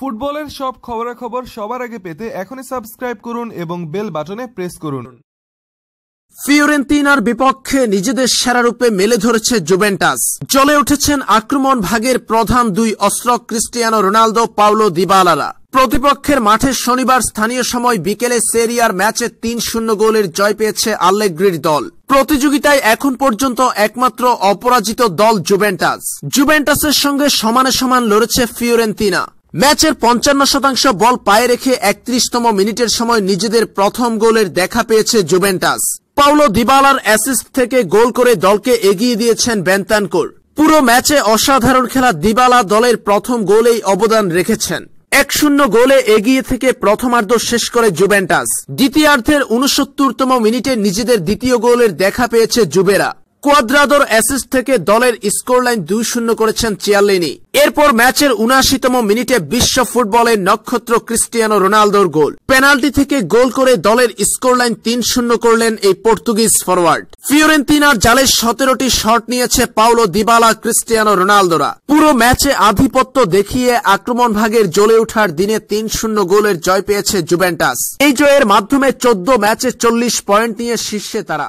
ফুটবলের সব খবরাখবর সবার আগে পেতে এখনই সাবস্ক্রাইব করুন এবং বেল বাটনে প্রেস করুন ফিওরেন্তিনার বিপক্ষে নিজেদের সেরা রূপে মেলে ধরেছে জুভেন্টাস জলে উঠেছেন আক্রমণ ভাগের প্রধান দুই অস্ত্র ক্রিস্টিয়ানো রোনালদো পাউলো দিবালারা প্রতিপক্ষের মাঠে শনিবার স্থানীয় সময় বিকেলে সেরিয়ার ম্যাচে তিন শূন্য গোলের জয় পেয়েছে আল্লেগ্রির দল প্রতিযোগিতায় এখন পর্যন্ত একমাত্র অপরাজিত দল জুভেন্টাস জুভেন্টাসের সঙ্গে সমানে সমান লড়েছে ফিওরেন্তিনা ম্যাচের পঞ্চান্ন শতাংশ বল পায়ে রেখে একত্রিশতম মিনিটের সময় নিজেদের প্রথম গোলের দেখা পেয়েছে জুভেন্টাস পাউলো দিবালার অ্যাসিস্ট থেকে গোল করে দলকে এগিয়ে দিয়েছেন ব্যান্তানকোর পুরো ম্যাচে অসাধারণ খেলা দিবালা দলের প্রথম গোলেই অবদান রেখেছেন এক শূন্য গোলে এগিয়ে থেকে প্রথমার্ধ শেষ করে জুভেন্টাস দ্বিতীয়ার্ধের উনসত্তরতম মিনিটে নিজেদের দ্বিতীয় গোলের দেখা পেয়েছে জুবেরা কোয়াদ্রাদোর অ্যাসিস্ট থেকে দলের স্কোরলাইন দুই শূন্য করেছেন চিয়াল্লিনি এরপর ম্যাচের উনাশিতম মিনিটে বিশ্ব ফুটবলের নক্ষত্র ক্রিস্টিয়ানো রোনালদোর গোল পেনাল্টি থেকে গোল করে দলের স্কোরলাইন তিন শূন্য করলেন এই পর্তুগিজ ফরওয়ার্ড ফিওরেন্তিনার জালে সতেরোটি শট নিয়েছে পাওলো দিবালা ক্রিস্টিয়ানো রোনালদোরা পুরো ম্যাচে আধিপত্য দেখিয়ে আক্রমণ ভাগের জ্বলে ওঠার দিনে তিন শূন্য গোলের জয় পেয়েছে জুভেন্টাস এই জয়ের মাধ্যমে চোদ্দ ম্যাচে চল্লিশ পয়েন্ট নিয়ে শীর্ষে তারা